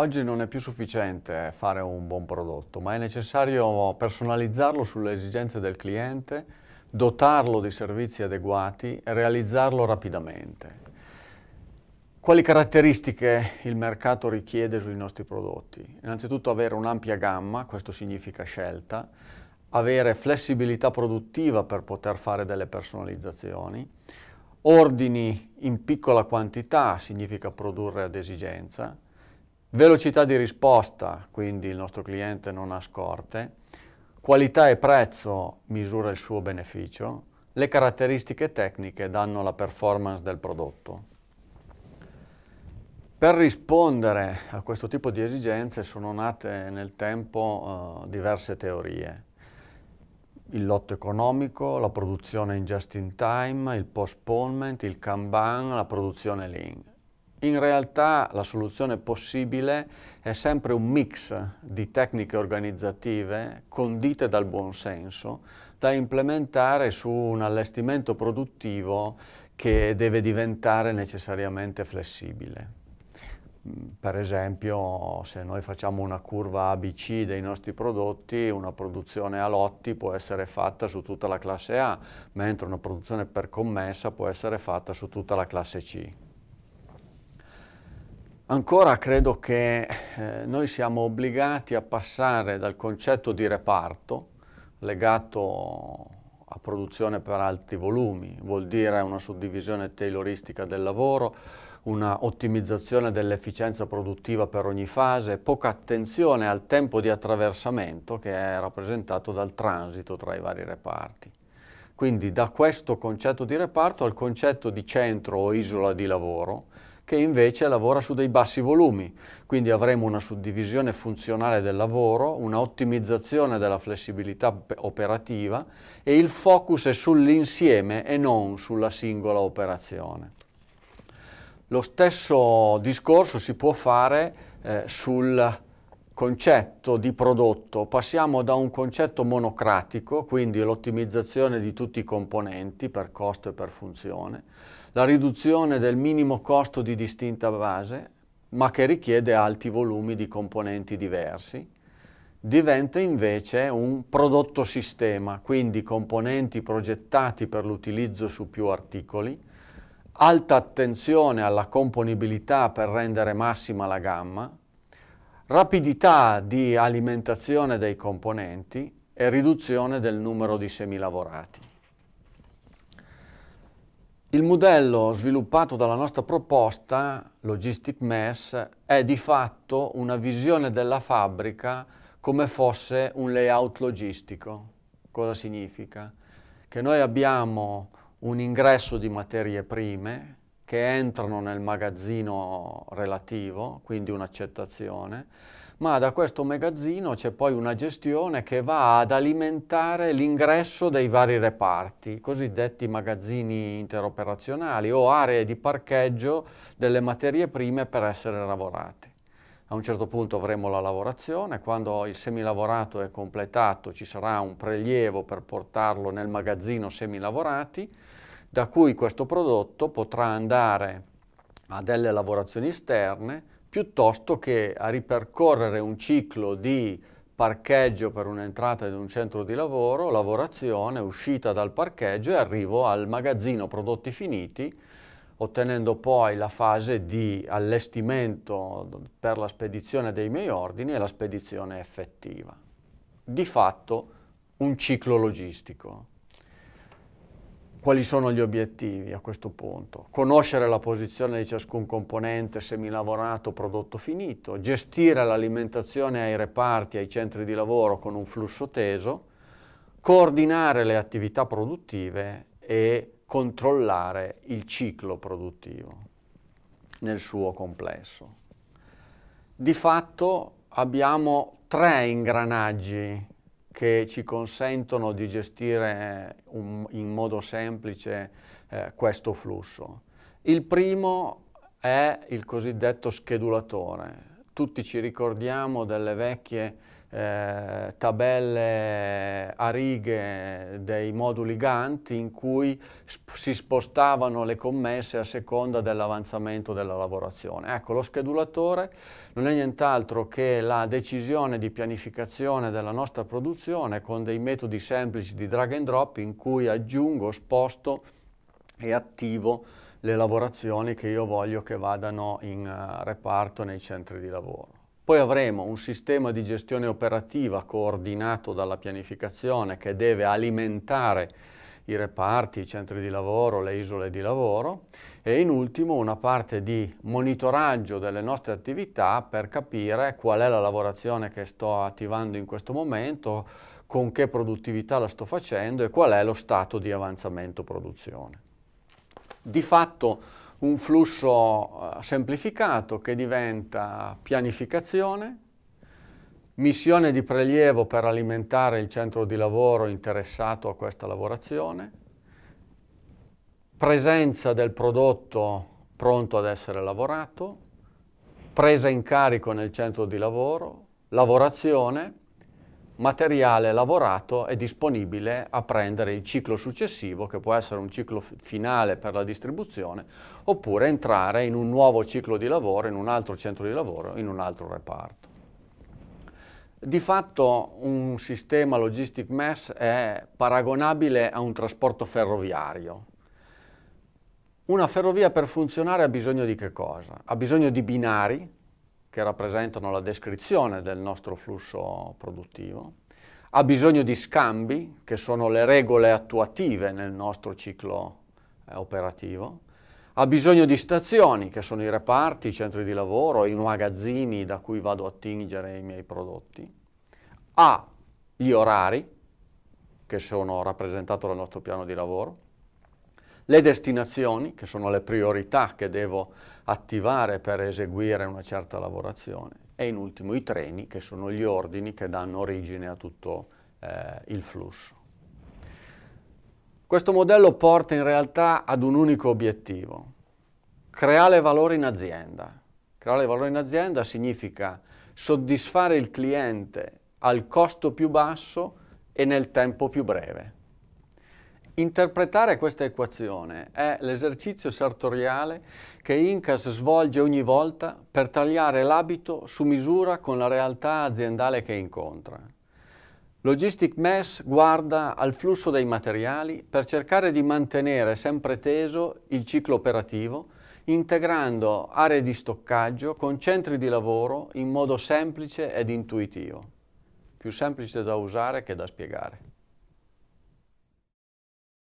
Oggi non è più sufficiente fare un buon prodotto, ma è necessario personalizzarlo sulle esigenze del cliente, dotarlo di servizi adeguati e realizzarlo rapidamente. Quali caratteristiche il mercato richiede sui nostri prodotti? Innanzitutto avere un'ampia gamma, questo significa scelta, avere flessibilità produttiva per poter fare delle personalizzazioni, ordini in piccola quantità significa produrre ad esigenza, velocità di risposta, quindi il nostro cliente non ha scorte, qualità e prezzo misura il suo beneficio, le caratteristiche tecniche danno la performance del prodotto. Per rispondere a questo tipo di esigenze sono nate nel tempo eh, diverse teorie. Il lotto economico, la produzione in just in time, il postponement, il Kanban, la produzione lean. In realtà la soluzione possibile è sempre un mix di tecniche organizzative condite dal buon senso da implementare su un allestimento produttivo che deve diventare necessariamente flessibile. Mm, per esempio, se noi facciamo una curva ABC dei nostri prodotti, una produzione a lotti può essere fatta su tutta la classe A, mentre una produzione per commessa può essere fatta su tutta la classe C. Ancora credo che eh, noi siamo obbligati a passare dal concetto di reparto legato a produzione per alti volumi, vuol dire una suddivisione tailoristica del lavoro, una ottimizzazione dell'efficienza produttiva per ogni fase, poca attenzione al tempo di attraversamento che è rappresentato dal transito tra i vari reparti. Quindi da questo concetto di reparto al concetto di centro o isola di lavoro, che invece lavora su dei bassi volumi, quindi avremo una suddivisione funzionale del lavoro, una ottimizzazione della flessibilità operativa e il focus è sull'insieme e non sulla singola operazione. Lo stesso discorso si può fare eh, sul concetto di prodotto, passiamo da un concetto monocratico, quindi l'ottimizzazione di tutti i componenti per costo e per funzione, la riduzione del minimo costo di distinta base, ma che richiede alti volumi di componenti diversi, diventa invece un prodotto sistema, quindi componenti progettati per l'utilizzo su più articoli, alta attenzione alla componibilità per rendere massima la gamma, rapidità di alimentazione dei componenti e riduzione del numero di semilavorati. Il modello sviluppato dalla nostra proposta, Logistic Mess, è di fatto una visione della fabbrica come fosse un layout logistico. Cosa significa? Che noi abbiamo un ingresso di materie prime, che entrano nel magazzino relativo, quindi un'accettazione, ma da questo magazzino c'è poi una gestione che va ad alimentare l'ingresso dei vari reparti, cosiddetti magazzini interoperazionali o aree di parcheggio delle materie prime per essere lavorate. A un certo punto avremo la lavorazione, quando il semilavorato è completato ci sarà un prelievo per portarlo nel magazzino semilavorati, da cui questo prodotto potrà andare a delle lavorazioni esterne piuttosto che a ripercorrere un ciclo di parcheggio per un'entrata in un centro di lavoro, lavorazione, uscita dal parcheggio e arrivo al magazzino prodotti finiti, ottenendo poi la fase di allestimento per la spedizione dei miei ordini e la spedizione effettiva. Di fatto un ciclo logistico quali sono gli obiettivi a questo punto? Conoscere la posizione di ciascun componente semilavorato prodotto finito, gestire l'alimentazione ai reparti, ai centri di lavoro con un flusso teso, coordinare le attività produttive e controllare il ciclo produttivo nel suo complesso. Di fatto abbiamo tre ingranaggi che ci consentono di gestire eh, un, in modo semplice eh, questo flusso. Il primo è il cosiddetto schedulatore. Tutti ci ricordiamo delle vecchie eh, tabelle a righe dei moduli Gantt in cui sp si spostavano le commesse a seconda dell'avanzamento della lavorazione. Ecco, lo schedulatore non è nient'altro che la decisione di pianificazione della nostra produzione con dei metodi semplici di drag and drop in cui aggiungo, sposto e attivo le lavorazioni che io voglio che vadano in uh, reparto nei centri di lavoro. Poi avremo un sistema di gestione operativa coordinato dalla pianificazione che deve alimentare i reparti, i centri di lavoro, le isole di lavoro e in ultimo una parte di monitoraggio delle nostre attività per capire qual è la lavorazione che sto attivando in questo momento, con che produttività la sto facendo e qual è lo stato di avanzamento produzione di fatto un flusso eh, semplificato che diventa pianificazione, missione di prelievo per alimentare il centro di lavoro interessato a questa lavorazione, presenza del prodotto pronto ad essere lavorato, presa in carico nel centro di lavoro, lavorazione, materiale lavorato è disponibile a prendere il ciclo successivo, che può essere un ciclo finale per la distribuzione, oppure entrare in un nuovo ciclo di lavoro, in un altro centro di lavoro, in un altro reparto. Di fatto un sistema logistic mess è paragonabile a un trasporto ferroviario. Una ferrovia per funzionare ha bisogno di che cosa? Ha bisogno di binari, che rappresentano la descrizione del nostro flusso produttivo, ha bisogno di scambi, che sono le regole attuative nel nostro ciclo eh, operativo, ha bisogno di stazioni, che sono i reparti, i centri di lavoro, i magazzini da cui vado a attingere i miei prodotti, ha gli orari, che sono rappresentati dal nostro piano di lavoro, le destinazioni, che sono le priorità che devo attivare per eseguire una certa lavorazione, e in ultimo i treni, che sono gli ordini che danno origine a tutto eh, il flusso. Questo modello porta in realtà ad un unico obiettivo, creare valore in azienda. Creare valore in azienda significa soddisfare il cliente al costo più basso e nel tempo più breve. Interpretare questa equazione è l'esercizio sartoriale che Incas svolge ogni volta per tagliare l'abito su misura con la realtà aziendale che incontra. Logistic Mess guarda al flusso dei materiali per cercare di mantenere sempre teso il ciclo operativo, integrando aree di stoccaggio con centri di lavoro in modo semplice ed intuitivo. Più semplice da usare che da spiegare.